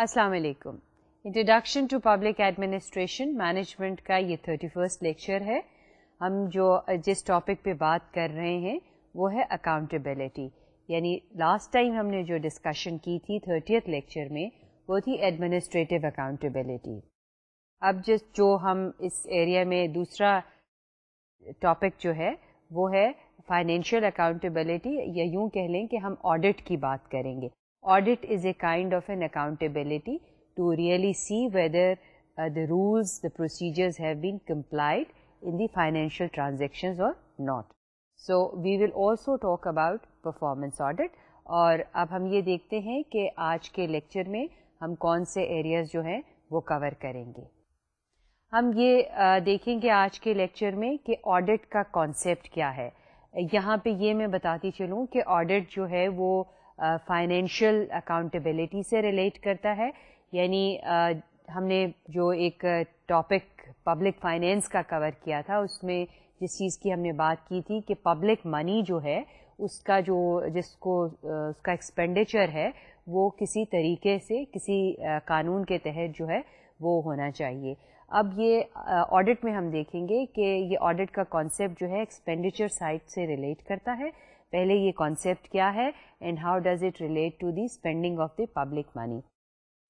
अस्सलाम वालेकुम introduction to public administration management का ये थर्टी फर्स्ट लेक्चर है हम जो जिस टॉपिक पे बात कर रहे हैं वो है अकाउंटेबिलिटी यानी लास्ट टाइम हमने जो डिस्कशन की थी थर्टियथ लेक्चर में वो थी एडमिनिस्ट्रेटिव अकाउंटेबिलिटी अब जिस जो हम इस एरिया में दूसरा टॉपिक जो है वो है फाइनेंशियल अकाउंटेबिलिटी या यूं कह लें कि हम ऑडिट की बात करेंगे Audit is a kind of an accountability to really see whether uh, the rules, the procedures have been complied in the financial transactions or not. So, we will also talk about performance audit اور اب ہم یہ دیکھتے ہیں کہ آج کے lecture میں ہم کون سے ایریاز جو ہیں وہ کور کریں گے ہم یہ دیکھیں گے آج کے لیکچر میں کہ آڈٹ کا کانسیپٹ کیا ہے یہاں پہ یہ میں بتاتی چلوں کہ آڈٹ جو ہے وہ फाइनेंशियल अकाउंटेबिलिटी से रिलेट करता है यानी हमने जो एक टॉपिक पब्लिक फाइनेंस का कवर किया था उसमें जिस चीज़ की हमने बात की थी कि पब्लिक मनी जो है उसका जो जिसको उसका एक्सपेंडिचर है वो किसी तरीके से किसी कानून के तहत जो है वो होना चाहिए अब ये ऑडिट में हम देखेंगे कि ये ऑडिट का कॉन्सेप्ट जो है एक्सपेंडिचर साइड से रिलेट करता है पहले ये कॉन्सेप्ट क्या है and how does it relate to the spending of the public money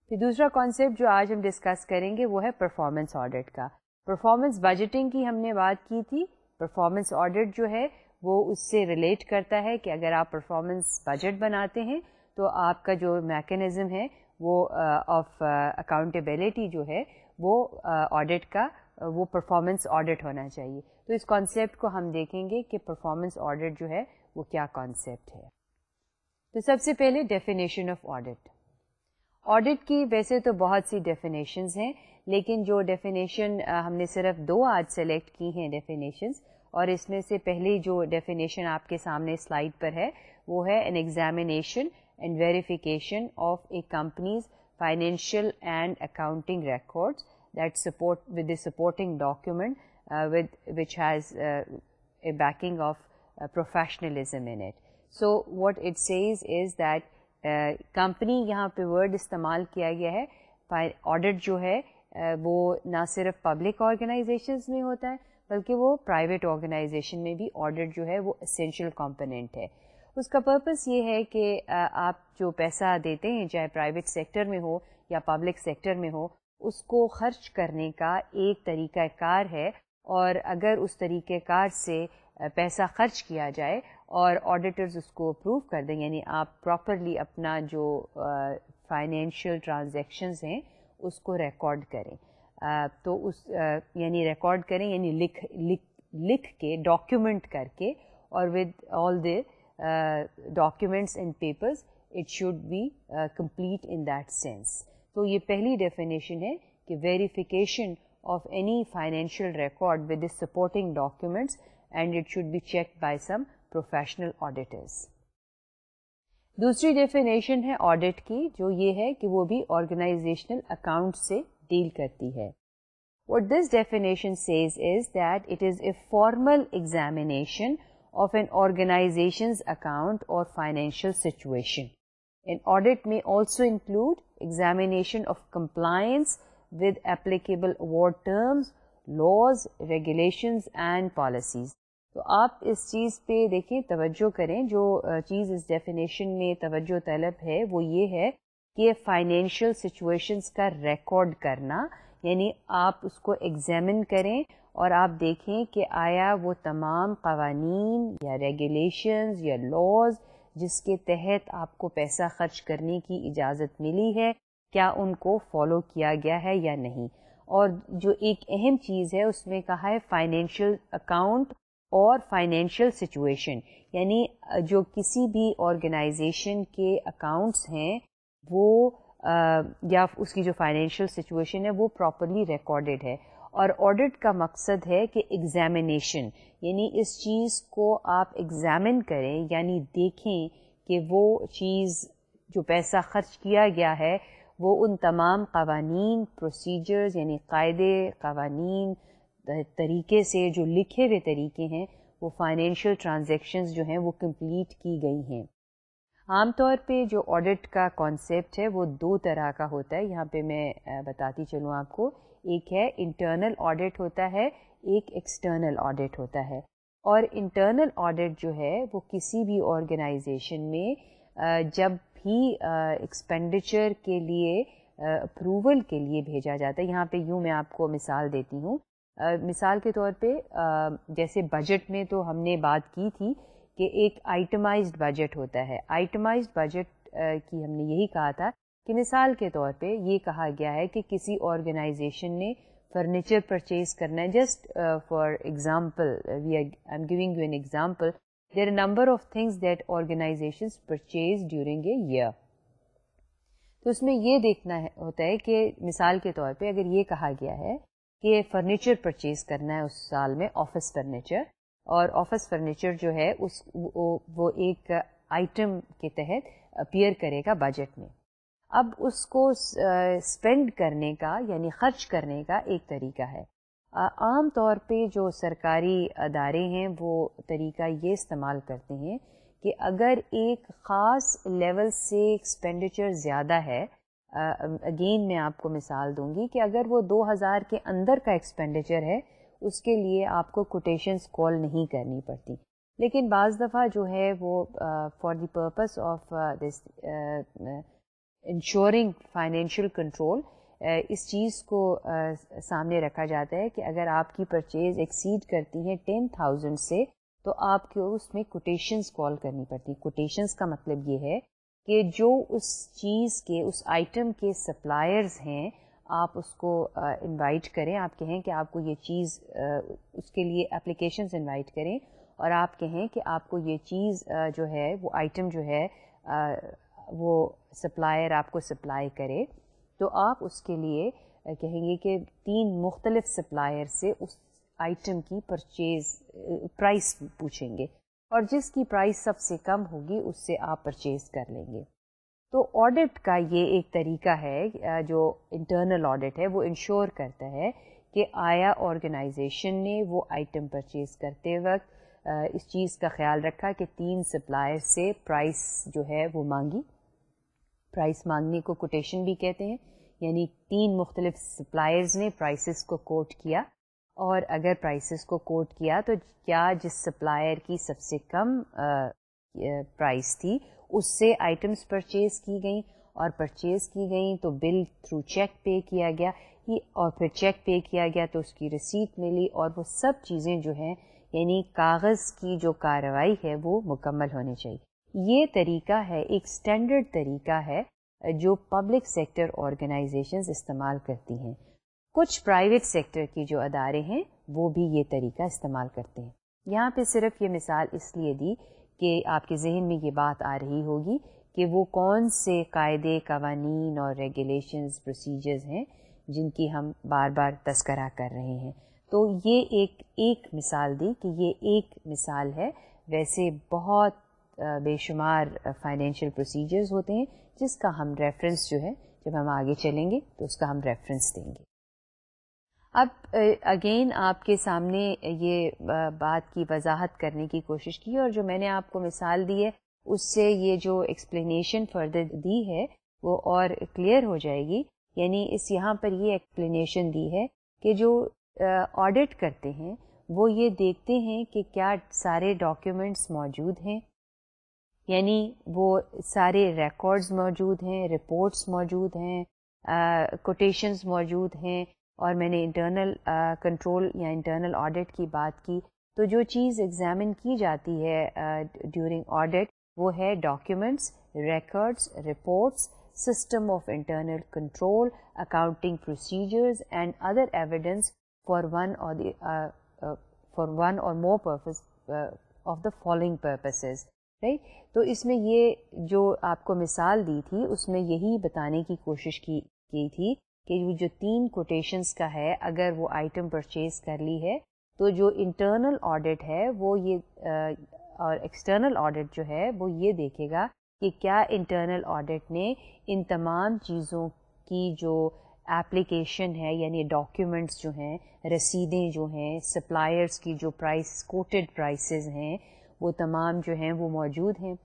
फिर दूसरा कॉन्सेप्ट जो आज हम डिस्कस करेंगे वो है परफॉर्मेंस ऑडिट का परफॉर्मेंस बजटिंग की हमने बात की थी परफॉर्मेंस ऑडिट जो है वो उससे रिलेट करता है कि अगर आप परफॉर्मेंस बजट बनाते हैं तो आपका जो मैकेनिज़्म है वो ऑफ uh, अकाउंटेबिलिटी uh, जो है वो ऑडिट uh, का uh, वो परफॉर्मेंस ऑडिट होना चाहिए तो इस कॉन्सेप्ट को हम देखेंगे कि परफॉर्मेंस ऑडिट जो है वो क्या कॉन्सेप्ट है तो सबसे पहले डेफिनेशन ऑफ ऑडिट ऑडिट की वैसे तो बहुत सी डेफिनेशंस हैं लेकिन जो डेफिनेशन हमने सिर्फ दो आज सेलेक्ट की हैं डेफिनेशंस और इसमें से पहली जो डेफिनेशन आपके सामने स्लाइड पर है वो है an examination and verification of a company's financial and accounting records that support with the supporting document uh, with which has uh, a backing of uh, professionalism in it. So what it says is that company uh, यहाँ पे word इस्तेमाल किया गया है audit जो है uh, वो ना सिर्फ पब्लिक ऑर्गेनाइजेशंस में होता है बल्कि वो प्राइवेट ऑर्गेनाइजेशन में भी ऑडिट जो है वो असेंशियल कंपोनेंट है उसका पर्पस ये है कि uh, आप जो पैसा देते हैं चाहे प्राइवेट सेक्टर में हो या पब्लिक सेक्टर में हो उसको खर्च करने का एक तरीक़ाकार है और अगर उस तरीक़ाकार से पैसा खर्च किया जाए और ऑडिटर्स उसको अप्रूव कर दें यानी आप प्रॉपरली अपना जो फाइनेंशियल ट्रांजैक्शंस हैं उसको रिकॉर्ड करें आ, तो उस यानी रिकॉर्ड करें यानी लिख लिख लिख के डॉक्यूमेंट करके और with all the documents and papers it should be complete in that sense तो ये पहली डेफिनेशन है कि verification of any financial record with supporting documents and it should be checked by some professional auditors. दूसरी definition है audit की जो ये है कि वो भी ऑर्गेनाइजेशनल अकाउंट से डील करती है What this definition says is that it is a formal examination of an organization's account or financial situation. An audit may also include examination of compliance with applicable award terms, laws, regulations, and policies. तो आप इस चीज़ पे देखें तवज्जो करें जो चीज़ इस definition में तवज्जो तलब है वो ये है कि फाइनेंशियल सिचुएशंस का रिकॉर्ड करना यानी आप उसको एग्जामिन करें और आप देखें कि आया वो तमाम कवानी या रेगुलेशंस या लॉज जिसके तहत आपको पैसा खर्च करने की इजाज़त मिली है क्या उनको फॉलो किया गया है या नहीं और जो एक अहम चीज़ है उसमें कहा है फाइनेंशियल अकाउंट और फाइनेंशियल सिचुएशन यानी जो किसी भी ऑर्गेनाइजेशन के अकाउंट्स हैं वो आ, या उसकी जो फाइनेंशियल सिचुएशन है वो प्रॉपरली रिकॉर्डेड है और ऑडिट का मकसद है कि एग्जामिनेशन यानी इस चीज़ को आप एग्ज़ामिन करें यानी देखें कि वो चीज़ जो पैसा खर्च किया गया है वो उन तमाम कवानीन प्रोसीजर्स यानी कायदे कवानीन तरीके से जो लिखे हुए तरीके हैं वो फाइनेंशियल ट्रांजैक्शंस जो हैं वो कंप्लीट की गई हैं आमतौर पे जो ऑडिट का कॉन्सेप्ट है वो दो तरह का होता है यहाँ पे मैं बताती चलूँ आपको एक है इंटरनल ऑडिट होता है एक एक्सटर्नल ऑडिट होता है और इंटरनल ऑडिट जो है वो किसी भी ऑर्गेनाइजेशन में जब भी एक्सपेंडिचर के लिए अप्रूवल के लिए भेजा जाता है यहाँ पे यूँ मैं आपको मिसाल देती हूँ मिसाल के तौर पे जैसे बजट में तो हमने बात की थी कि एक आइटमाइज बजट होता है आइटमाइज बजट की हमने यही कहा था कि मिसाल के तौर पे ये कहा गया है कि किसी ऑर्गेनाइजेशन ने फर्नीचर परचेज करना है just for example we are I am giving you an example there are number of things that organisation purchase during a year तो उसमें ये देखना है, होता है कि मिसाल के तौर पे अगर ये कहा गया है कि फर्नीचर परचेज करना है उस साल में ऑफिस फर्नीचर और ऑफिस फर्नीचर जो है उस वो, वो एक आइटम के तहत अपीयर करेगा बजट में अब उसको स्पेंड करने का यानी खर्च करने का एक तरीका है आम तौर पे जो सरकारी अदारे हैं वो तरीका ये इस्तेमाल करते हैं कि अगर एक ख़ास लेवल से एक्सपेंडिचर ज़्यादा है अगेन मैं आपको मिसाल दूंगी कि अगर वो हज़ार के अंदर का एक्सपेंडिचर है उसके लिए आपको कोटेशंस कॉल नहीं करनी पड़ती लेकिन बाज़ दफ़ा जो है वो for the purpose of this ensuring financial control इस चीज़ को uh, सामने रखा जाता है कि अगर आपकी परचेज एक्सीड करती है टेन थाउजेंड से तो आपको उसमें कोटेशंस कॉल करनी पड़ती है कोटेशंस का मतलब ये है कि जो उस चीज़ के उस आइटम के सप्लायर्स हैं आप उसको इनवाइट करें आप कहें कि आपको ये चीज़ उसके लिए एप्लीकेशन इनवाइट करें और आप कहें कि आपको ये चीज़ जो है वो आइटम जो है वो सप्लायर आपको सप्लाई करे तो आप उसके लिए कहेंगे कि तीन मुख्तलिफ सप्लायर से उस आइटम की परचेज़ प्राइस पूछेंगे और जिसकी प्राइस सबसे कम होगी उससे आप परचेज कर लेंगे तो ऑडिट का ये एक तरीका है जो इंटरनल ऑडिट है वो इंश्योर करता है कि आया ऑर्गेनाइजेशन ने वो आइटम परचेज करते वक्त इस चीज़ का ख्याल रखा कि तीन सप्लायर से प्राइस जो है वो मांगी प्राइस मांगने को कोटेशन भी कहते हैं यानी तीन मुख्तलिफ सप्लायर्स ने प्राइसेस को कोट किया और अगर प्राइसेस को कोट किया तो क्या जिस सप्लायर की सबसे कम प्राइस थी उससे आइटम्स परचेज की गई और परचेज की गई तो बिल थ्रू चेक पे किया गया ही और फिर चेक पे किया गया तो उसकी रिसीट मिली और वो सब चीज़ें जो हैं यानी कागज़ की जो कार्रवाई है वो मुकम्मल होनी चाहिए ये तरीका है एक स्टैंडर्ड तरीका है जो पब्लिक सेक्टर ऑर्गेनाइजेशंस इस्तेमाल करती हैं कुछ प्राइवेट सेक्टर के जो अदारे हैं वो भी ये तरीका इस्तेमाल करते हैं यहाँ पे सिर्फ ये मिसाल इसलिए दी कि आपके जहन में ये बात आ रही होगी कि वो कौन से कायदे कवानीन और रेगुलेशंस प्रोसीजर्स हैं जिनकी हम बार बार तस्करा कर रहे हैं तो ये एक एक मिसाल दी कि ये एक मिसाल है वैसे बहुत बेशुमार फाइनेंशियल प्रोसीजर्स होते हैं जिसका हम रेफरेंस जो है जब हम आगे चलेंगे तो उसका हम रेफरेंस देंगे अब अगेन आपके सामने ये बात की वजाहत करने की कोशिश की और जो मैंने आपको मिसाल दी है उससे ये जो एक्सप्लेनेशन फर्दर दी है वो और क्लियर हो जाएगी यानी इस यहाँ पर ये एक्सप्लेनेशन दी है कि जो ऑडिट करते हैं वो ये देखते हैं कि क्या सारे डॉक्यूमेंट्स मौजूद हैं यानी वो सारे रिकॉर्ड्स मौजूद हैं रिपोर्ट्स मौजूद हैं कोटेशंस मौजूद हैं और मैंने इंटरनल कंट्रोल या इंटरनल ऑडिट की बात की तो जो चीज़ एग्जामिन की जाती है ड्यूरिंग ऑडिट वो है documents records reports system of internal control, accounting procedures, and other evidence for one or the uh, uh, for one or more purpose uh, of the following purposes. Right right? तो इसमें ये जो आपको मिसाल दी थी उसमें यही बताने की कोशिश की की थी कि वो जो तीन कोटेशंस का है अगर वो आइटम परचेज कर ली है तो जो इंटरनल ऑडिट है वो ये आ, और एक्सटर्नल ऑडिट जो है वो ये देखेगा कि क्या इंटरनल ऑडिट ने इन तमाम चीज़ों की जो एप्लीकेशन है यानी डॉक्यूमेंट्स जो हैं रसीदें जो हैं सप्लायर्स की जो प्राइस कोटेड प्राइसेस हैं वो तमाम जो हैं वो मौजूद हैं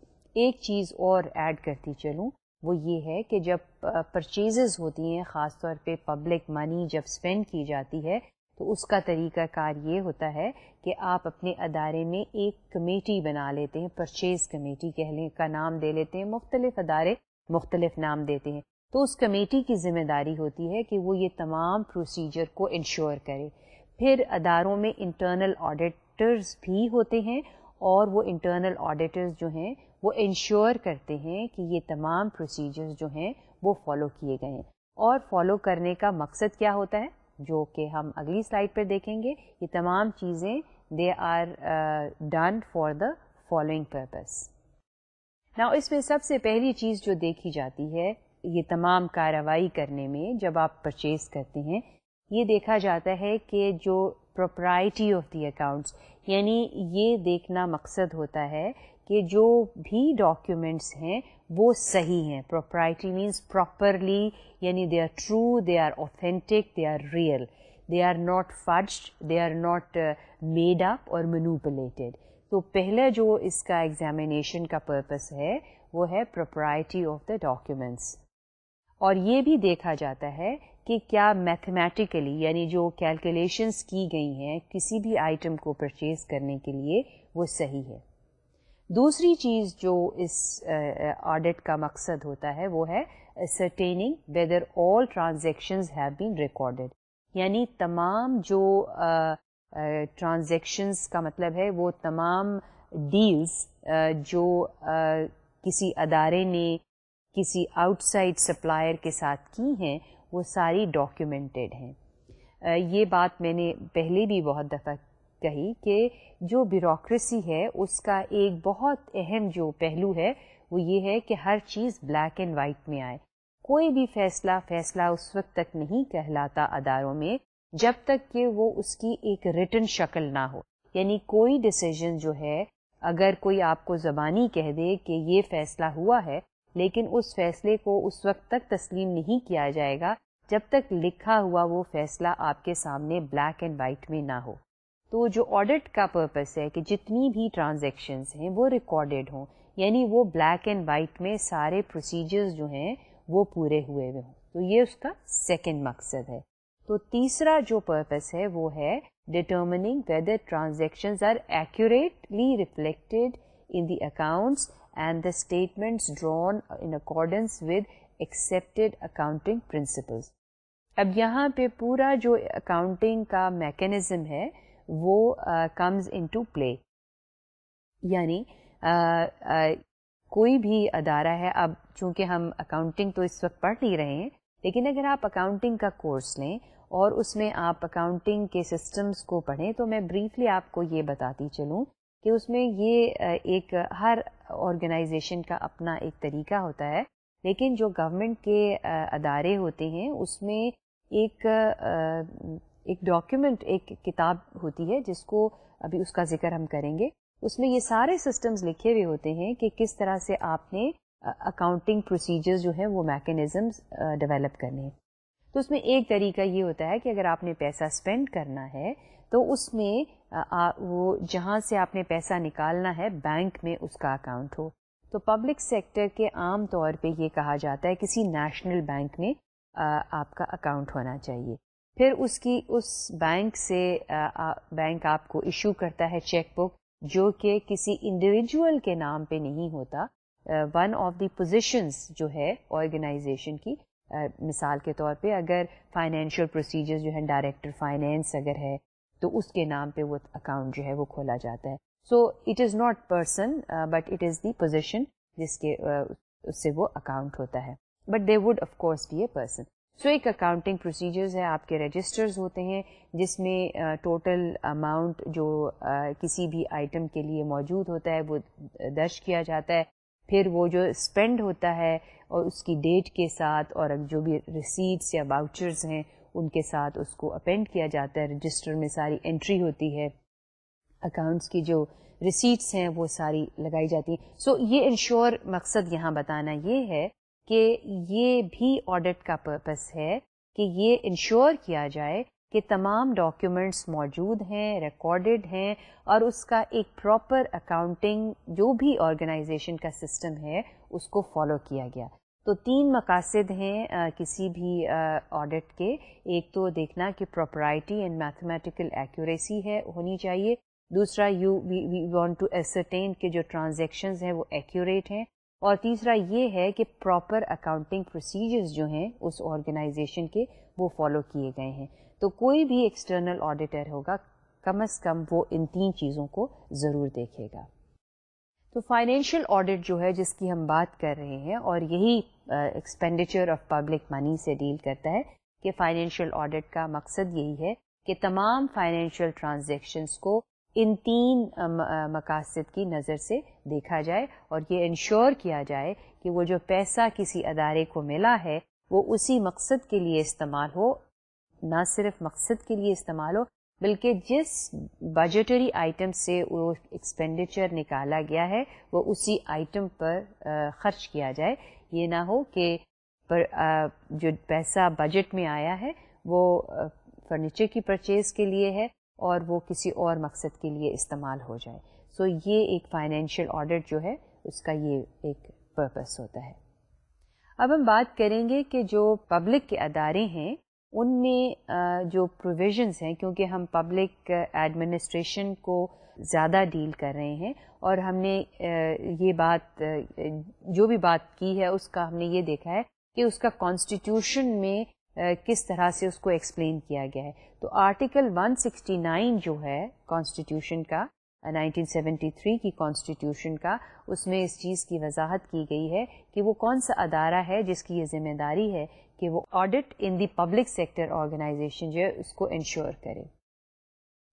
एक चीज़ और ऐड करती चलूँ वो ये है कि जब परचेजेस होती हैं ख़ास तौर पर पब्लिक मनी जब स्पेंड की जाती है तो उसका तरीका कार ये होता है कि आप अपने अदारे में एक कमेटी बना लेते हैं परचेज़ कमेटी कह लें का नाम दे लेते हैं मुख्तलिफ अदारे मुख्तलिफ नाम देते हैं तो उस कमेटी की जिम्मेदारी होती है कि वो ये तमाम प्रोसीजर को इंश्योर करे फिर अदारों में इंटरनल ऑडिटर्स भी होते हैं और वो इंटरनल ऑडिटर्स जो हैं वो इंश्योर करते हैं कि ये तमाम प्रोसीजर्स जो हैं वो फॉलो किए गए हैं और फॉलो करने का मकसद क्या होता है जो कि हम अगली स्लाइड पर देखेंगे ये तमाम चीज़ें they are done for the following purpose ना इसमें सबसे पहली चीज़ जो देखी जाती है ये तमाम कार्रवाई करने में जब आप परचेज करते हैं ये देखा जाता है कि जो प्रोप्राइटी ऑफ दी अकाउंट्स यानी ये देखना मकसद होता है कि जो भी डॉक्यूमेंट्स हैं वो सही हैं प्रोप्राइटी मीन्स प्रॉपरली यानी they are true they are authentic they are real they are not fudged they are not made up और मनुपलेटेड तो पहला जो इसका एग्जामिनेशन का पर्पस है वो है प्रोप्राइटी ऑफ द डॉक्यूमेंट्स और ये भी देखा जाता है कि क्या मैथमेटिकली यानी जो कैलकुलेशंस की गई हैं किसी भी आइटम को परचेज करने के लिए वो सही है दूसरी चीज़ जो इस ऑडिट का मकसद होता है वो है ascertaining whether all transactions have been recorded यानी तमाम जो ट्रांजेक्शन्स uh, uh, का मतलब है वो तमाम डील्स uh, जो किसी अदारे ने किसी आउटसाइड सप्लायर के साथ की हैं वो सारी डॉक्यूमेंटेड हैं ये बात मैंने पहले भी बहुत दफ़ा कही कि जो ब्यूरोसी है उसका एक बहुत अहम जो पहलू है वो ये है कि हर चीज़ ब्लैक एंड वाइट में आए कोई भी फैसला फैसला उस वक्त तक नहीं कहलाता अदारों में जब तक कि वो उसकी एक रिटर्न शक्ल ना हो यानी कोई डिसीजन जो है अगर कोई आपको ज़बानी कह दे कि ये फैसला हुआ है लेकिन उस फैसले को उस वक्त तक तस्लीम नहीं किया जाएगा जब तक लिखा हुआ वो फैसला आपके सामने ब्लैक एंड वाइट में ना हो तो जो ऑडिट का पर्पस है कि जितनी भी ट्रांजेक्शन्स हैं वो रिकॉर्डेड हों यानी वो ब्लैक एंड वाइट में सारे प्रोसीजर्स जो हैं वो पूरे हुए हुए हों तो ये उसका सेकंड मकसद है तो तीसरा जो पर्पस है वो है determining whether transactions are accurately reflected in the accounts and the statements drawn in accordance with accepted accounting principles अब यहाँ पे पूरा जो अकाउंटिंग का मैकेनिज्म है वो कम्स इन टू प्ले यानी कोई भी अदारा है अब चूंकि हम अकाउंटिंग तो इस वक्त पढ़ नहीं रहे हैं लेकिन अगर आप अकाउंटिंग का कोर्स लें और उसमें आप अकाउंटिंग के सिस्टम्स को पढ़ें तो मैं ब्रीफली आपको ये बताती चलूँ कि उसमें ये एक हर ऑर्गेनाइजेशन का अपना एक तरीका होता है लेकिन जो गवर्नमेंट के अदारे होते हैं उसमें एक एक डॉक्यूमेंट एक किताब होती है जिसको अभी उसका जिक्र हम करेंगे उसमें ये सारे सिस्टम्स लिखे हुए होते हैं कि किस तरह से आपने अकाउंटिंग प्रोसीजर्स जो है वो मैकेनिज़म्स डेवलप करने हैं तो उसमें एक तरीका ये होता है कि अगर आपने पैसा स्पेंड करना है तो उसमें आ, वो जहाँ से आपने पैसा निकालना है बैंक में उसका अकाउंट हो तो पब्लिक सेक्टर के आम तौर पे ये कहा जाता है किसी नेशनल बैंक में आ, आपका अकाउंट होना चाहिए फिर उसकी उस बैंक से बैंक आपको इशू करता है चेकबुक जो कि किसी इंडिविजुअल के नाम पे नहीं होता वन ऑफ दी पोजीशंस जो है ऑर्गेनाइजेशन की मिसाल के तौर पे अगर फाइनेंशियल प्रोसीजर्स जो है डायरेक्टर फाइनेंस अगर है तो उसके नाम पे वो अकाउंट जो है वो खोला जाता है so it is not person but it is the position जिसके उससे वो अकाउंट होता है but they would of course be a person so so, एक अकाउंटिंग प्रोसीजर्स है आपके रजिस्टर्स होते हैं जिसमें टोटल अमाउंट जो किसी भी आइटम के लिए मौजूद होता है वो दर्ज किया जाता है फिर वो जो स्पेंड होता है और उसकी डेट के साथ और जो भी रिसीट्स या वाउचर्स हैं उनके साथ उसको अपेंड किया जाता है रजिस्टर में सारी एंट्री होती है अकाउंट्स की जो रिसीट्स हैं वो सारी लगाई जाती हैं सो so, ये इंश्योर मकसद यहाँ बताना ये है कि ये भी ऑडिट का पर्पस है कि ये इंश्योर किया जाए कि तमाम डॉक्यूमेंट्स मौजूद हैं रिकॉर्डेड हैं और उसका एक प्रॉपर अकाउंटिंग जो भी ऑर्गेनाइजेशन का सिस्टम है उसको फॉलो किया गया तो तीन मकासद हैं आ, किसी भी ऑडिट के एक तो देखना कि प्रॉपराइटी एंड मैथमेटिकल एक्यूरेसी है होनी चाहिए दूसरा you we want to ascertain कि जो ट्रांजैक्शंस हैं वो एक्यूरेट हैं और तीसरा ये है कि प्रॉपर अकाउंटिंग प्रोसीजर्स जो हैं उस ऑर्गेनाइजेशन के वो फॉलो किए गए हैं तो कोई भी एक्सटर्नल ऑडिटर होगा कम अज़ कम वो इन तीन चीज़ों को ज़रूर देखेगा तो फाइनेंशियल ऑडिट जो है जिसकी हम बात कर रहे हैं और यही एक्सपेंडिचर ऑफ पब्लिक मनी से डील करता है कि फाइनेंशियल ऑडिट का मकसद यही है कि तमाम फाइनेंशियल ट्रांजेक्शन्स को इन तीन मकासद की नज़र से देखा जाए और ये इंश्योर किया जाए कि वो जो पैसा किसी अदारे को मिला है वो उसी मकसद के लिए इस्तेमाल हो ना सिर्फ मकसद के लिए इस्तेमाल हो बल्कि जिस बजटरी आइटम से वो एक्सपेंडिचर निकाला गया है वो उसी आइटम पर ख़र्च किया जाए ये ना हो कि पर जो पैसा बजट में आया है वो फर्नीचर की परचेज़ के लिए है और वो किसी और मकसद के लिए इस्तेमाल हो जाए सो so, ये एक फाइनेंशियल ऑडिट जो है उसका ये एक पर्पस होता है अब हम बात करेंगे कि जो पब्लिक के अदारे हैं उनमें जो प्रोविजन हैं क्योंकि हम पब्लिक एडमिनिस्ट्रेशन को ज़्यादा डील कर रहे हैं और हमने ये बात जो भी बात की है उसका हमने ये देखा है कि उसका कॉन्स्टिट्यूशन में किस तरह से उसको एक्सप्लेन किया गया है तो आर्टिकल 169 जो है कॉन्स्टिट्यूशन का 1973 की कॉन्स्टिट्यूशन का उसमें इस चीज़ की वजाहत की गई है कि वो कौन सा अदारा है जिसकी ये जिम्मेदारी है कि वो audit in the public sector organisation जो है उसको इंश्योर करे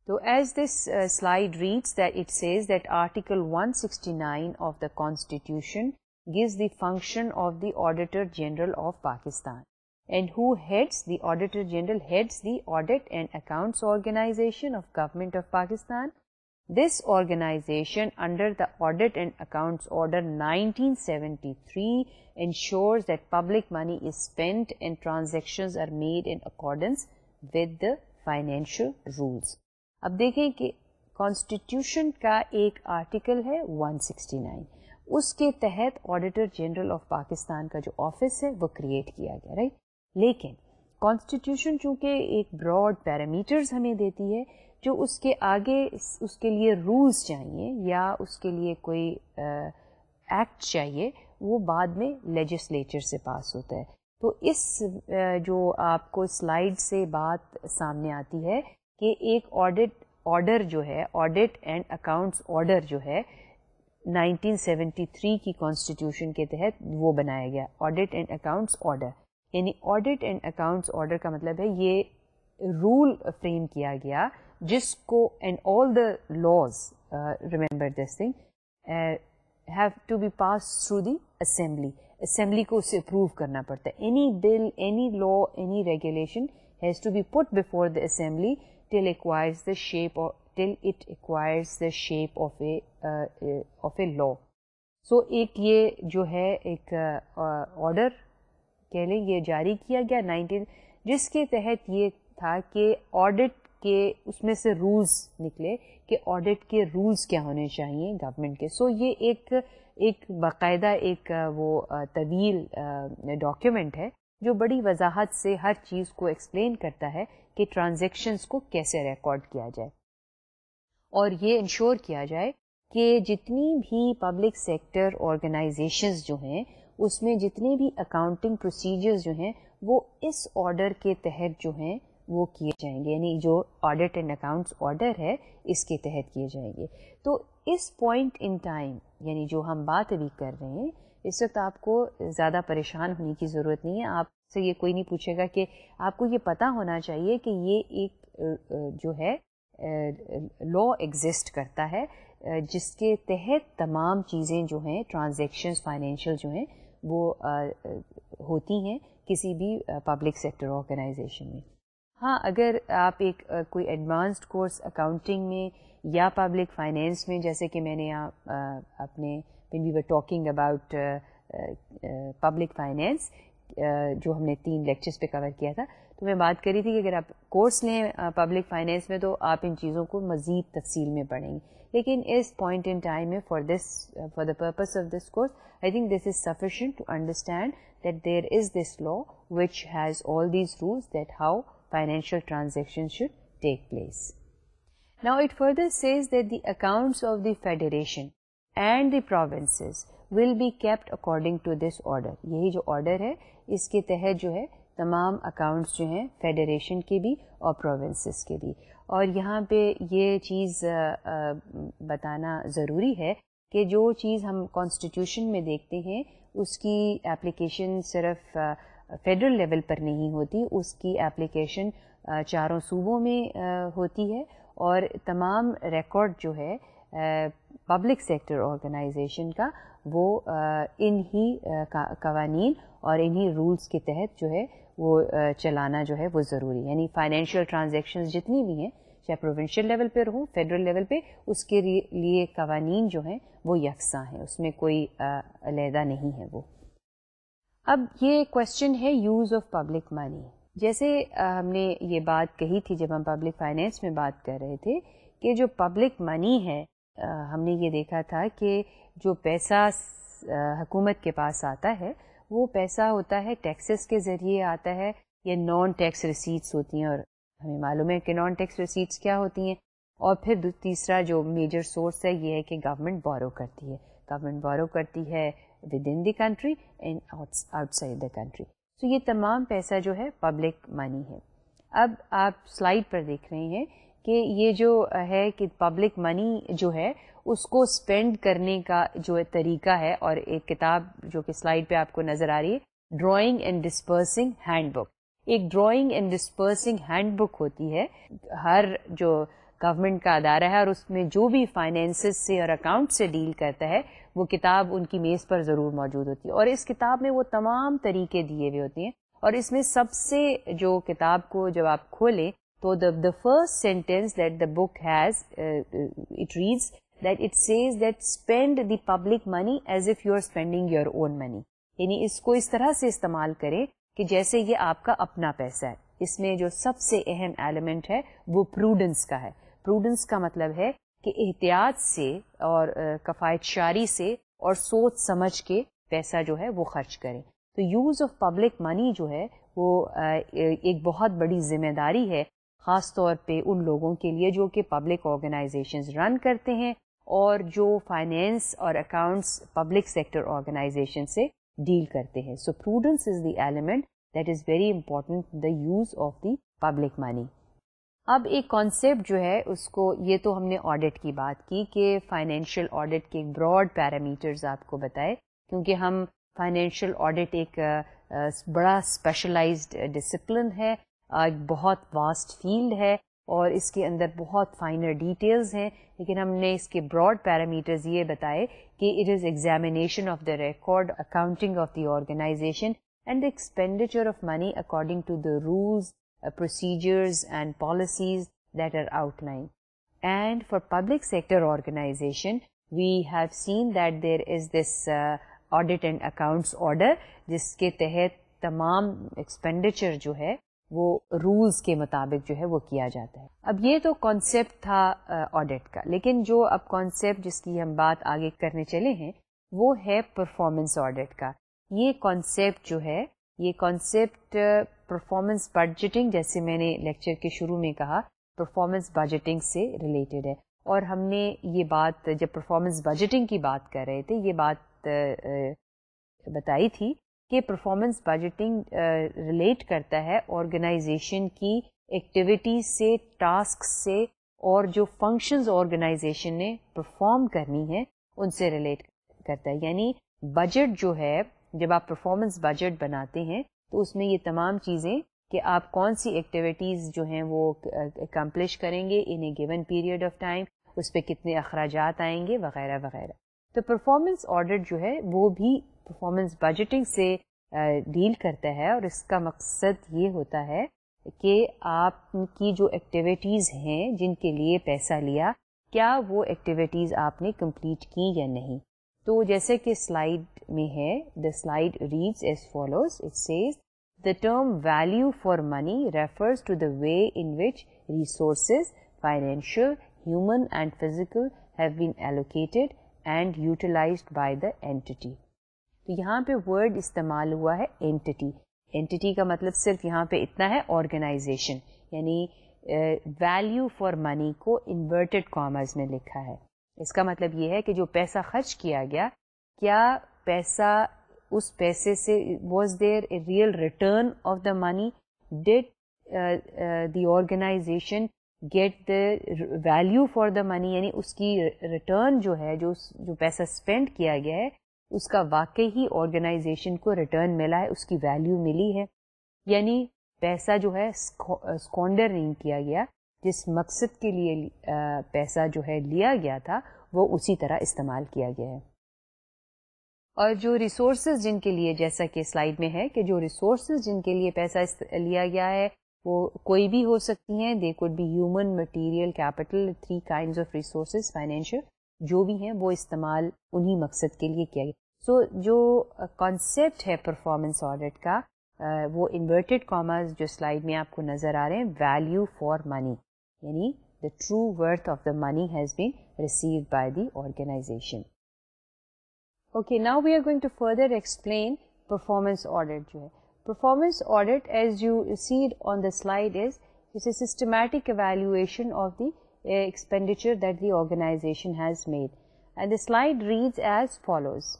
तो as this slide reads that it says that article 169 of the constitution gives the function of the Auditor General of Pakistan. and who heads the Auditor General heads the Audit and Accounts Organization of Government of Pakistan. This organization under the Audit and Accounts Order 1973 ensures that public money is spent and transactions are made in accordance with the financial rules. अब देखें कि constitution का एक article है 169 उसके तहत auditor general of Pakistan का जो ऑफिस है वो क्रिएट किया गया राइट लेकिन कॉन्स्टिट्यूशन चूंकि एक ब्रॉड पैरामीटर्स हमें देती है जो उसके आगे उसके लिए रूल्स चाहिए या उसके लिए कोई एक्ट चाहिए वो बाद में लेजिस्लेचर से पास होता है तो इस जो आपको स्लाइड से बात सामने आती है कि एक ऑडिट ऑर्डर जो है ऑडिट एंड अकाउंट्स ऑर्डर जो है 1973 की कॉन्स्टिट्यूशन के तहत वो बनाया गया ऑडिट एंड अकाउंट्स ऑर्डर यानी ऑडिट एंड अकाउंट्स ऑर्डर का मतलब है ये रूल फ्रेम किया गया जिसको and all the laws remember this thing have to be pass through the assembly assembly को उसे अप्रूव करना पड़ता है any bill any law any regulation has to be put before the assembly till acquires the shape or till it acquires the shape of a uh, uh, of a law so एक ये जो है एक order uh, कह लें ये जारी किया गया नाइनटीन जिसके तहत ये था कि ऑडिट के उसमें से रूल्स निकले कि ऑडिट के रूल्स क्या होने चाहिए गवर्नमेंट के सो so, ये एक एक बाकायदा एक वो तवील डॉक्यूमेंट है जो बड़ी वजाहत से हर चीज़ को एक्सप्लेन करता है कि ट्रांजेक्शन्स को कैसे रिकॉर्ड किया जाए और ये इंश्योर किया जाए कि जितनी भी पब्लिक सेक्टर ऑर्गेनाइजेशंस जो हैं उसमें जितने भी अकाउंटिंग प्रोसीजर्स जो हैं वो इस ऑर्डर के तहत जो हैं वो किए जाएंगे यानी जो ऑडिट एंड अकाउंट्स ऑर्डर है इसके तहत किए जाएंगे तो इस पॉइंट इन टाइम यानी जो हम बात अभी कर रहे हैं इस वक्त आपको ज़्यादा परेशान होने की ज़रूरत नहीं है आपसे ये कोई नहीं पूछेगा कि आपको ये पता होना चाहिए कि ये एक जो है लॉ एग्जिस्ट करता है जिसके तहत तमाम चीज़ें जो हैं ट्रांजेक्शन फाइनेंशियल जो हैं वो आ, होती हैं किसी भी पब्लिक सेक्टर ऑर्गेनाइजेशन में हाँ अगर आप एक आ, कोई एडवांस्ड कोर्स अकाउंटिंग में या पब्लिक फाइनेंस में जैसे कि मैंने आ, आ, अपने we were talking about public finance जो हमने तीन लेक्चर्स पे कवर किया था तो मैं बात करी थी कि अगर आप कोर्स लें पब्लिक फाइनेंस में तो आप इन चीज़ों को मज़ीद तफसील में पढ़ेंगे लेकिन इस पॉइंट इन टाइम में for this for the purpose of this course I think this is sufficient to understand that there is this law which has all these rules that how financial transaction should take place Now it further says that the accounts of the federation and the provinces will be kept according to this order. यही जो order है इसके तहत जो है तमाम accounts जो हैं फेडरेशन के भी और प्रोविंसेस के भी और यहाँ पे ये चीज़ बताना ज़रूरी है कि जो चीज़ हम कॉन्स्टिट्यूशन में देखते हैं उसकी एप्लीकेशन सिर्फ फेडरल लेवल पर नहीं होती उसकी एप्लीकेशन चारों सूबों में होती है और तमाम रिकॉर्ड जो है पब्लिक सेक्टर ऑर्गेनाइजेशन का वो इन्हीं कवानीन और इन्हीं रूल्स के तहत जो है वो चलाना जो है वो ज़रूरी यानी फाइनेंशियल ट्रांजेक्शन जितनी भी हैं चाहे प्रोविंशियल लेवल पर हो फेडरल लेवल पर उसके लिए कवानी जो हैं वो यकसा हैं उसमें कोई अलहदा नहीं है वो अब ये क्वेश्चन है यूज़ ऑफ पब्लिक मनी जैसे हमने ये बात कही थी जब हम पब्लिक फाइनेंस में बात कर रहे थे कि जो पब्लिक मनी है हमने ये देखा था कि जो पैसा हुकूमत के पास आता है वो पैसा होता है टैक्सेस के ज़रिए आता है ये नॉन टैक्स रिसीट्स होती हैं और हमें मालूम है कि नॉन टैक्स रिसीट्स क्या होती हैं और फिर तीसरा जो मेजर सोर्स है ये है कि गवर्नमेंट बोरो करती है गवर्नमेंट बोरो करती है within the country and outside the country तो ये तमाम पैसा जो है पब्लिक मनी है अब आप स्लाइड पर देख रहे हैं कि ये जो है कि पब्लिक मनी जो है उसको स्पेंड करने का जो तरीका है और एक किताब जो कि स्लाइड पे आपको नजर आ रही है drawing and disbursing handbook एक drawing and disbursing handbook होती है हर जो गवर्नमेंट का अदारा है और उसमें जो भी फाइनेंसेस से और अकाउंट से डील करता है वो किताब उनकी मेज़ पर ज़रूर मौजूद होती है और इस किताब में वो तमाम तरीके दिए हुए होते हैं और इसमें सबसे जो किताब को जब आप खोलें तो the first sentence that the book has it reads that it says that spend the public money as if you are spending your own money यानी इसको इस तरह से इस्तेमाल करें कि जैसे ये आपका अपना पैसा है इसमें जो सबसे अहम एलिमेंट है वो प्रूडेंस का है प्रूडेंस का मतलब है कि एहतियात से और uh, कफायत शारी से और सोच समझ के पैसा जो है वो खर्च करें तो यूज़ ऑफ पब्लिक मनी जो है वो uh, एक बहुत बड़ी जिम्मेदारी है ख़ास तौर पे उन लोगों के लिए जो कि पब्लिक ऑर्गेनाइजेशंस रन करते हैं और जो फाइनेंस और अकाउंट्स पब्लिक सेक्टर ऑर्गेनाइजेशन से डील करते हैं so prudence is the element that is very important the use of the public money अब एक कॉन्सेप्ट जो है उसको ये तो हमने ऑडिट की बात की कि फाइनेंशियल ऑडिट के ब्रॉड पैरामीटर्स आपको बताए क्योंकि हम फाइनेंशियल ऑडिट एक बड़ा स्पेशलाइज्ड डिसिप्लिन है एक बहुत वास्ट फील्ड है और इसके अंदर बहुत फाइनर डिटेल्स हैं लेकिन हमने इसके ब्रॉड पैरामीटर्स ये बताए कि it is examination of the record accounting of the organisation and the expenditure of money according to the rules procedures and policies that are outlined. And for public sector organization, we have seen that there is this uh, audit and accounts order, जिसके तहत तमाम expenditure जो है वो rules के मुताबिक जो है वो किया जाता है अब ये तो कॉन्सेप्ट था ऑडिट uh, का लेकिन जो अब कॉन्सेप्ट जिसकी हम बात आगे करने चले हैं वो है परफॉर्मेंस ऑडिट का ये कॉन्सेप्ट जो है ये कॉन्सेप्ट परफॉर्मेंस बजटिंग जैसे मैंने लेक्चर के शुरू में कहा परफॉर्मेंस बजटिंग से रिलेटेड है और हमने ये बात जब परफॉर्मेंस बजटिंग की बात कर रहे थे ये बात uh, uh, बताई थी ये परफॉर्मेंस बजटिंग रिलेट करता है ऑर्गेनाइजेशन की एक्टिविटी से टास्क से और जो फंक्शंस ऑर्गेनाइजेशन ने परफॉर्म करनी है उनसे रिलेट करता है यानी बजट जो है जब आप परफॉर्मेंस बजट बनाते हैं तो उसमें ये तमाम चीज़ें कि आप कौन सी एक्टिविटीज़ जो हैं वो अकम्पलिश uh, करेंगे in a given period of time उस पर कितने अखराज आएंगे वगैरह वगैरह तो परफॉर्मेंस ऑडिट जो है वो भी परफॉर्मेंस बजटिंग से डील करता है और इसका मकसद ये होता है कि आपकी जो एक्टिविटीज़ हैं जिनके लिए पैसा लिया क्या वो एक्टिविटीज़ आपने कंप्लीट की या नहीं तो जैसे कि स्लाइड में है the slide reads as follows it says the term value for money refers to the way in which resources financial human and physical have been allocated and utilise by the entity तो यहाँ पे word इस्तेमाल हुआ है entity entity का मतलब सिर्फ यहाँ पे इतना है ऑर्गेनाइजेशन यानी वैल्यू फॉर मनी को इन्वर्टेड कॉमर्स में लिखा है इसका मतलब ये है कि जो पैसा खर्च किया गया क्या पैसा उस पैसे से was there a real return of the money did the organisation get the value for the money यानी उसकी रिटर्न जो है जो जो पैसा स्पेंड किया गया है उसका वाकई ही ऑर्गेनाइजेशन को रिटर्न मिला है उसकी वैल्यू मिली है यानी पैसा जो है स्कॉन्डर नहीं किया गया जिस मकसद के लिए पैसा जो है लिया गया था वो उसी तरह इस्तेमाल किया गया है और जो रिसोर्सेज जिनके लिए जैसा कि स्लाइड में है कि जो रिसोर्सेज जिनके लिए पैसा लिया गया है वो कोई भी हो सकती हैं they could be human material capital three kind of resource financial जो भी हैं वो इस्तेमाल उन्हीं मकसद के लिए किया गया सो so, जो कॉन्सेप्ट uh, है परफॉर्मेंस ऑडिट का uh, वो इन्वर्टेड कॉमर्स जो स्लाइड में आपको नज़र आ रहे हैं वैल्यू फॉर मनी यानी the true worth of the money has been receive by the organisation okay now we are going to further explain performance audit जो है Performance audit as you see it on the slide is, it's a systematic evaluation of the uh, expenditure that the organization has made. And the slide reads as follows.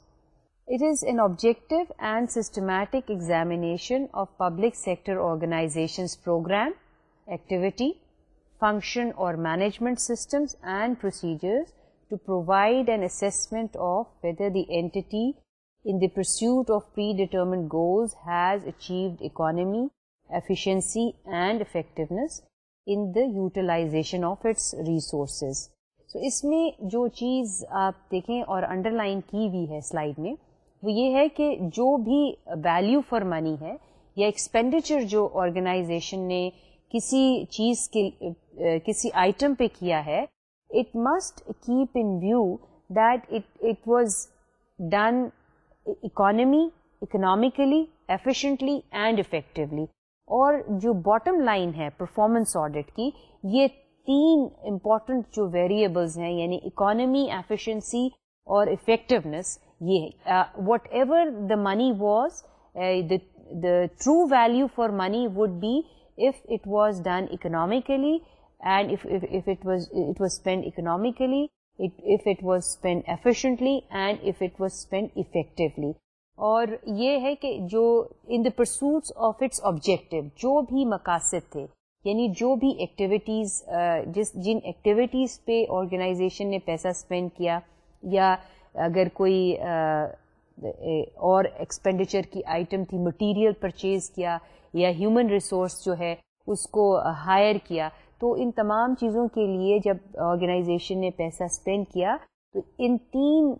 It is an objective and systematic examination of public sector organizations program, activity, function or management systems and procedures to provide an assessment of whether the entity in the pursuit of predetermined goals has achieved economy, efficiency and effectiveness in the utilization of its resources. So, اس میں جو چیز آپ دیکھیں underline کی ہوئی ہے slide میں وہ یہ ہے کہ جو value for money ہے یا expenditure جو organization نے کسی چیز کے کسی آئٹم پہ کیا ہے it must keep in view that it, it was done economy economically efficiently and effectively और जो बॉटम लाइन है परफॉर्मेंस ऑडिट की ये तीन इम्पॉर्टेंट जो वेरिएबल्स हैं यानी इकोनॉमी एफिशिएंसी और इफेक्टिवनेस ये है whatever the money was the true value for money would be if it was done economically and if if it was it was spend economically it, if it was spent efficiently and if it was spent effectively. और ये है कि जो in the pursuits of its objective जो भी मकासद थे यानी जो भी एक्टिविटीज़ जिस जिन एक्टिविटीज़ पे ऑर्गेनाइजेशन ने पैसा स्पेंड किया या अगर कोई और एक्सपेंडिचर की आइटम थी मटेरियल परचेज़ किया या ह्यूमन रिसोर्स जो है उसको हायर किया तो इन तमाम चीज़ों के लिए जब ऑर्गेनाइजेशन ने पैसा स्पेंड किया तो इन तीन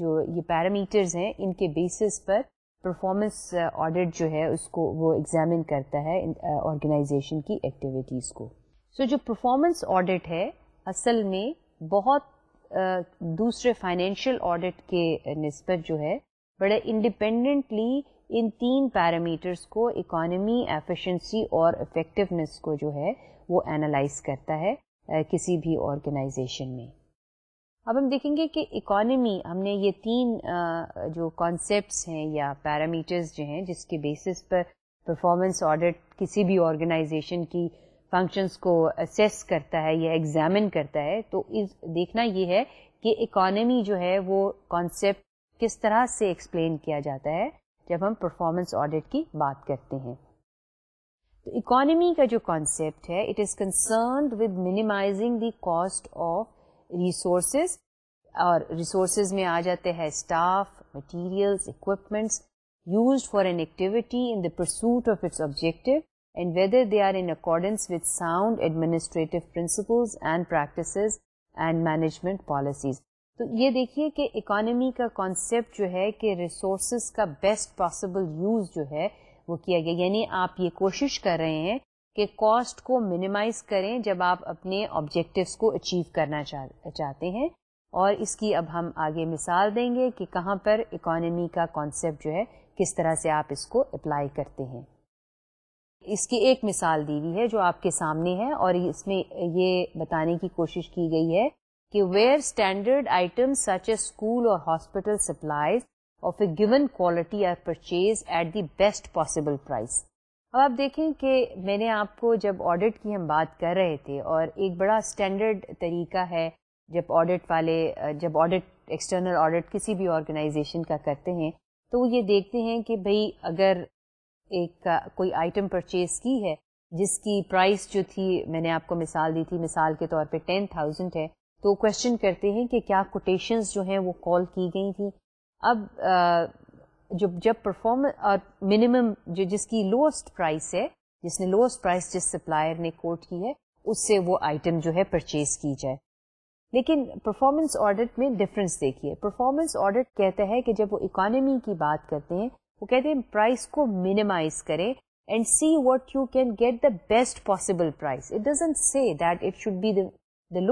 जो ये पैरामीटर्स हैं इनके बेसिस पर परफॉर्मेंस ऑडिट जो है उसको वो एग्जामिन करता है ऑर्गेनाइजेशन की एक्टिविटीज़ को सो so, जो परफॉर्मेंस ऑडिट है असल में बहुत दूसरे फाइनेंशियल ऑडिट के नस्बत जो है बड़े इंडिपेंडेंटली इन तीन पैरामीटर्स को इकोनॉमी एफिशिएंसी और इफेक्टिवनेस को जो है वो एनालाइज करता है किसी भी ऑर्गेनाइजेशन में अब हम देखेंगे कि इकोनॉमी हमने ये तीन जो कॉन्सेप्ट्स हैं या पैरामीटर्स जो हैं जिसके बेसिस पर परफॉर्मेंस ऑडिट किसी भी ऑर्गेनाइजेशन की फंक्शंस को असेस करता है या एग्जामिन करता है तो इस देखना ये है कि इकोनॉमी जो है वो कॉन्सेप्ट किस तरह से एक्सप्लेन किया जाता है जब हम परफॉर्मेंस ऑडिट की बात करते हैं तो इकोनॉमी का जो कॉन्सेप्ट है it is concern with minimising the cost of resources और रिसोर्सेज में आ जाते हैं staff materials equipments used for an activity in the pursuit of its objective and whether they are in accordance with sound administrative principles and practices and management policies. तो ये देखिए कि economy का कॉन्सेप्ट जो है कि रिसोर्स का best possible use जो है वो किया गया यानी आप ये कोशिश कर रहे हैं कि कॉस्ट को मिनिमाइज करें जब आप अपने ऑब्जेक्टिव को अचीव करना चाह चाहते हैं और इसकी अब हम आगे मिसाल देंगे कि कहाँ पर इकोनॉमी का कॉन्सेप्ट जो है किस तरह से आप इसको अप्लाई करते हैं इसकी एक मिसाल दी हुई है जो आपके सामने है और इसमें ये बताने की कोशिश की गई है कि where standard items such a school और hospital supplies of a given quality are purchase at the best possible price अब आप देखें कि मैंने आपको जब ऑडिट की हम बात कर रहे थे और एक बड़ा स्टैंडर्ड तरीका है जब ऑडिट वाले जब ऑडिट एक्सटर्नल ऑडिट किसी भी ऑर्गेनाइजेशन का करते हैं तो वो ये देखते हैं कि भाई अगर एक कोई आइटम परचेज की है जिसकी प्राइस जो थी मैंने आपको मिसाल दी थी मिसाल के तौर पे टेन थाउजेंड है तो क्वेश्चन करते हैं कि क्या कोटेशंस जो हैं वो कॉल की गई थी अब आ, जो जब परफॉर्म मिनिमम जो जिसकी लोएस्ट प्राइस है जिसने लोएस्ट प्राइस जिस सप्लायर ने कोट की है उससे वो आइटम जो है परचेज की जाए लेकिन परफॉर्मेंस ऑडिट में डिफरेंस देखिए परफॉर्मेंस ऑडिट कहता है कि जब वो इकोनॉमी की बात करते हैं वो कहते हैं प्राइस को मिनिमाइज करें and see what you can get the best possible price it doesn't say that it should be the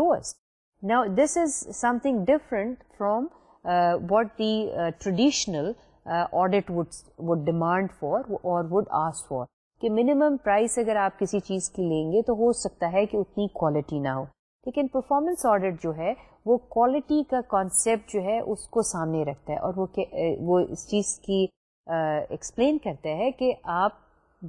lowest Now, this is something different from uh, what the uh, traditional uh, audit would, would demand for or would ask for. कि minimum price अगर आप किसी चीज़ की लेंगे तो हो सकता है कि उतनी क्वालिटी ना हो लेकिन परफॉर्मेंस ऑडिट जो है वो क्वालिटी का कॉन्सेप्ट जो है उसको सामने रखता है और वो वो इस चीज़ की एक्सप्लेन करता है कि आप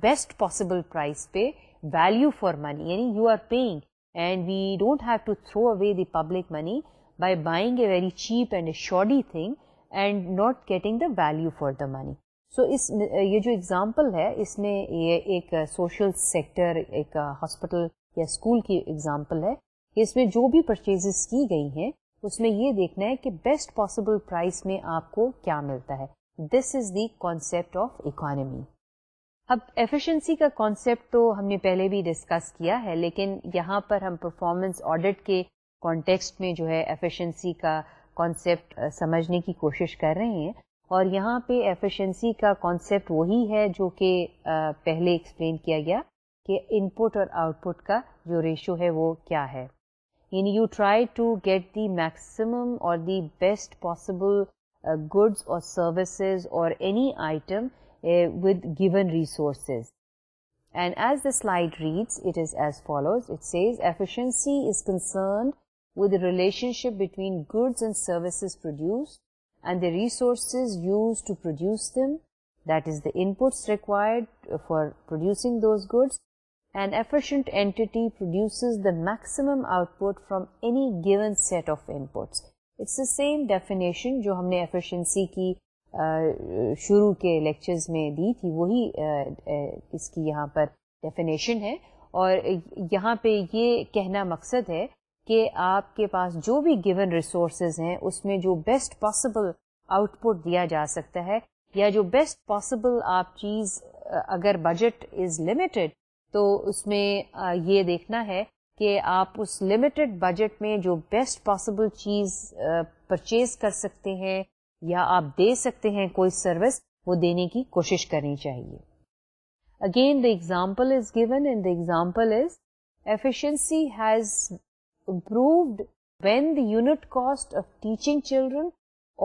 बेस्ट पॉसिबल प्राइस पे वैल्यू फॉर मनी यानी you are paying and we don't have to throw away the public money by buying a very cheap and a shoddy thing and not getting the value for the money. so, इस ये जो example है इसमें ये एक social sector एक hospital या school की एग्ज़ाम्पल है इसमें जो भी परचेजेस की गई हैं उसमें ये देखना है कि बेस्ट पॉसिबल प्राइस में आपको क्या मिलता है this is the concept of economy अब एफिशिएंसी का कॉन्सेप्ट तो हमने पहले भी डिस्कस किया है लेकिन यहाँ पर हम परफॉर्मेंस ऑडिट के कॉन्टेक्स्ट में जो है एफिशिएंसी का कॉन्सेप्ट समझने की कोशिश कर रहे हैं और यहाँ पे एफिशिएंसी का कॉन्सेप्ट वही है जो कि पहले एक्सप्लेन किया गया कि इनपुट और आउटपुट का जो रेशो है वो क्या है यानी you try to get the maximum और दी बेस्ट पॉसिबल गुड्स और सर्विसेज और any item uh, with given resources. And as the slide reads, it is as follows. It says efficiency is concerned with the relationship between goods and services produced and the resources used to produce them, that is the inputs required for producing those goods. An efficient entity produces the maximum output from any given set of inputs. It's the same definition जो हमने efficiency की शुरू के lectures में दी थी वही इसकी यहाँ पर डेफिनेशन है और यहाँ पे ये कहना मकसद है कि आपके पास जो भी गिवन रिसोर्स हैं उसमें जो बेस्ट पॉसिबल आउटपुट दिया जा सकता है या जो बेस्ट पॉसिबल आप चीज़ अगर बजट इज़ लिमिटेड तो उसमें ये देखना है कि आप उस लिमिटेड बजट में जो बेस्ट पॉसिबल चीज़ परचेज कर सकते हैं या आप दे सकते हैं कोई सर्विस वो देने की कोशिश करनी चाहिए again the example is given and the example is efficiency has improved when the unit cost of teaching children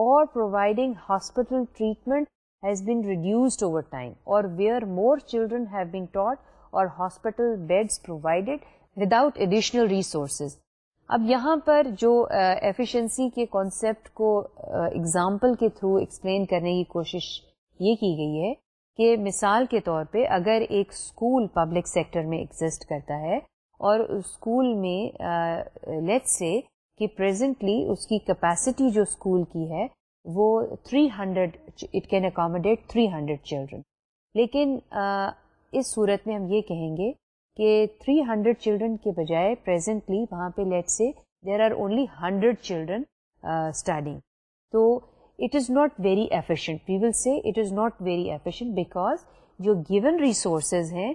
or providing hospital treatment has been reduced over time or where more children have been taught or hospital beds provided without additional resources अब यहाँ पर जो efficiency के concept को example के through explain करने की कोशिश ये की गई है कि मिसाल के तौर पे अगर एक स्कूल पब्लिक सेक्टर में एग्जिस्ट करता है और स्कूल में लेट्स से कि प्रेजेंटली उसकी कैपेसिटी जो स्कूल की है वो 300 इट कैन अकोमोडेट 300 चिल्ड्रन लेकिन uh, इस सूरत में हम ये कहेंगे कि 300 चिल्ड्रन के बजाय प्रेजेंटली वहाँ पे let's say there are only hundred children studying तो it is not very efficient we will say it is not very efficient because जो गिवन रिसोर्स हैं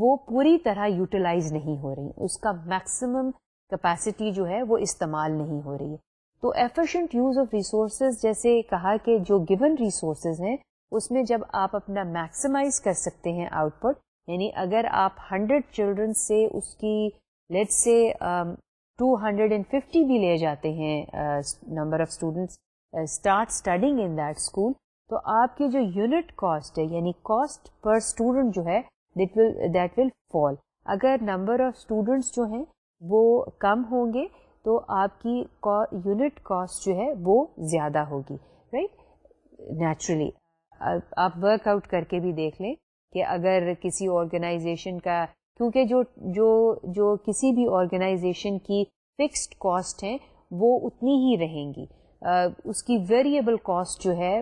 वो पूरी तरह यूटिलाइज नहीं हो रही उसका मैक्सिमम कैपेसिटी जो है वो इस्तेमाल नहीं हो रही है तो एफिशिएंट यूज़ ऑफ रिसोर्सेज जैसे कहा कि जो गिवन रिसोर्सेज हैं उसमें जब आप अपना मैक्सिमाइज कर सकते हैं आउटपुट यानी अगर आप 100 चिल्ड्रन से उसकी let's say two hundred and fifty भी ले जाते हैं number of students start studying in that school तो आपके जो यूनिट कॉस्ट है यानी कॉस्ट पर स्टूडेंट जो है that will that will fall अगर नंबर ऑफ स्टूडेंट्स जो हैं वो कम होंगे तो आपकी यूनिट कॉस्ट जो है वो ज़्यादा होगी राइट right? नेचुरली आप वर्कआउट करके भी देख लें कि अगर किसी ऑर्गेनाइजेशन का क्योंकि जो जो जो किसी भी ऑर्गेनाइजेशन की फिक्स्ड कॉस्ट हैं वो उतनी ही रहेंगी uh, उसकी वेरिएबल कॉस्ट जो है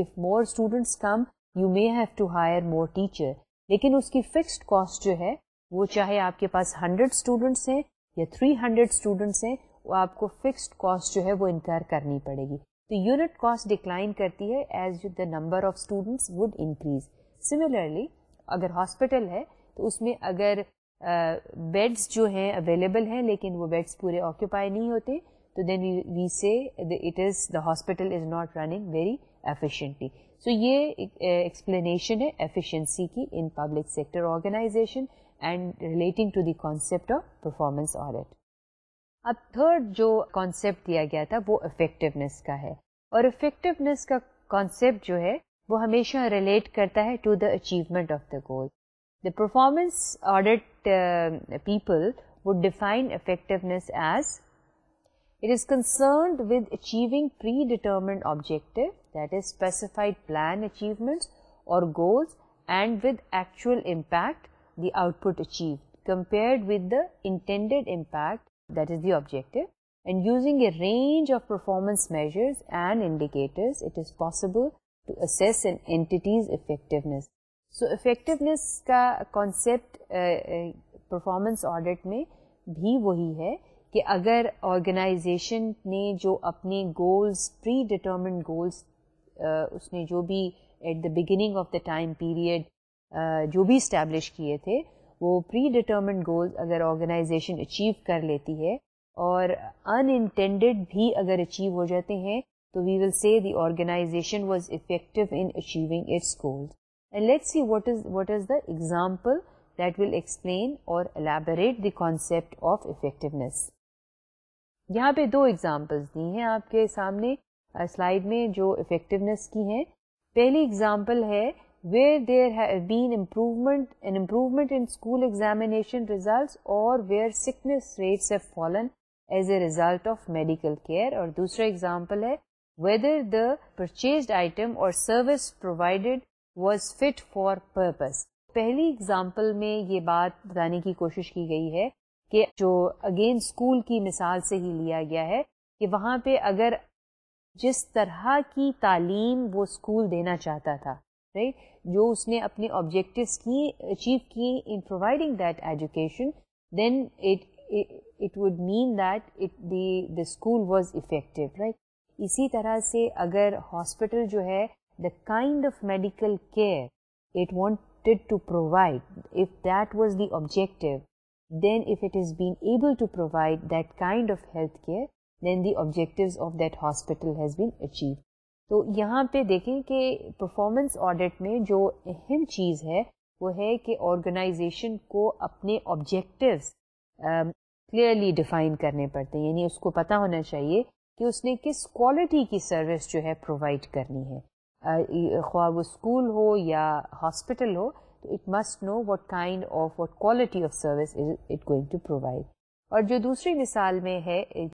if more students come you may have to hire more teacher लेकिन उसकी फिक्स्ड कॉस्ट जो है वो चाहे आपके पास हंड्रेड स्टूडेंट्स हैं या थ्री हंड्रेड स्टूडेंट्स हैं वो आपको फिक्स्ड कॉस्ट जो है वो इनकार करनी पड़ेगी तो यूनिट कॉस्ट डिक्लाइन करती है as the number of students would increase similarly अगर हॉस्पिटल है तो उसमें अगर बेड्स uh, जो हैं अवेलेबल हैं लेकिन वो बेड्स पूरे ऑक्यूपाई नहीं होते तो then we say it is the hospital is not running very efficiently so ये एक्सप्लेनेशन है एफिशिएंसी की in public sector organisation and relating to the concept of performance audit अब थर्ड जो कॉन्सेप्ट दिया गया था वो इफेक्टिवनेस का है और इफेक्टिवनेस का कॉन्सेप्ट जो है वो हमेशा relate to the achievement of the goal. The performance audit uh, people would define effectiveness as it is concerned with achieving predetermined objective that is specified plan achievements or goals and with actual impact the output achieved compared with the intended impact that is the objective and using a range of performance measures and indicators it is possible to assess an entity's effectiveness so effectiveness का concept performance audit में भी वही है कि अगर organisation ने जो अपने गोल्स प्री डिटर्मेंड गोल्स उसने जो भी at the beginning of the time period जो भी इस्टेब्लिश किए थे वो प्री डिटर्मेंड गोल्स अगर ऑर्गेनाइजेशन अचीव कर लेती है और अनइंटेंडेड भी अगर अचीव हो जाते हैं So we will say the organization was effective in achieving its goals. And let's see what is, what is the example that will explain or elaborate the concept of effectiveness. यहाँ पे दो examples दी हैं आपके सामने slide में जो effectiveness की हैं पहली एग्जांपल है where there have been improvement an improvement in school examination results or where sickness rates have fallen as a result of medical care और दूसरा example है whether the purchased item or service provided was fit for purpose. पहली example में ये बात बताने की कोशिश की गई है कि जो अगेन स्कूल की मिसाल से ही लिया गया है कि वहाँ पे अगर जिस तरह की तालीम वो स्कूल देना चाहता था राइट right? जो उसने अपने ऑब्जेक्टिव्स की अचीव किए in providing that education then it it would mean that it the school was effective right इसी तरह से अगर हॉस्पिटल जो है the kind of medical care it wanted to provide if that was the objective then if it is been able to provide that kind of health care then the objective of that hospital has been achieve तो यहाँ पे देखें कि performance audit में जो अहम चीज़ है वो है कि ऑर्गेनाइजेशन को अपने ऑब्जेक्टिव्स क्लियरली डिफाइन करने पड़ते हैं यानी उसको पता होना चाहिए कि उसने किस क्वालिटी की सर्विस जो है प्रोवाइड करनी है ख्वा वो स्कूल हो या हॉस्पिटल हो तो it must know what kind of what quality of service is it going to provide और जो दूसरी मिसाल में है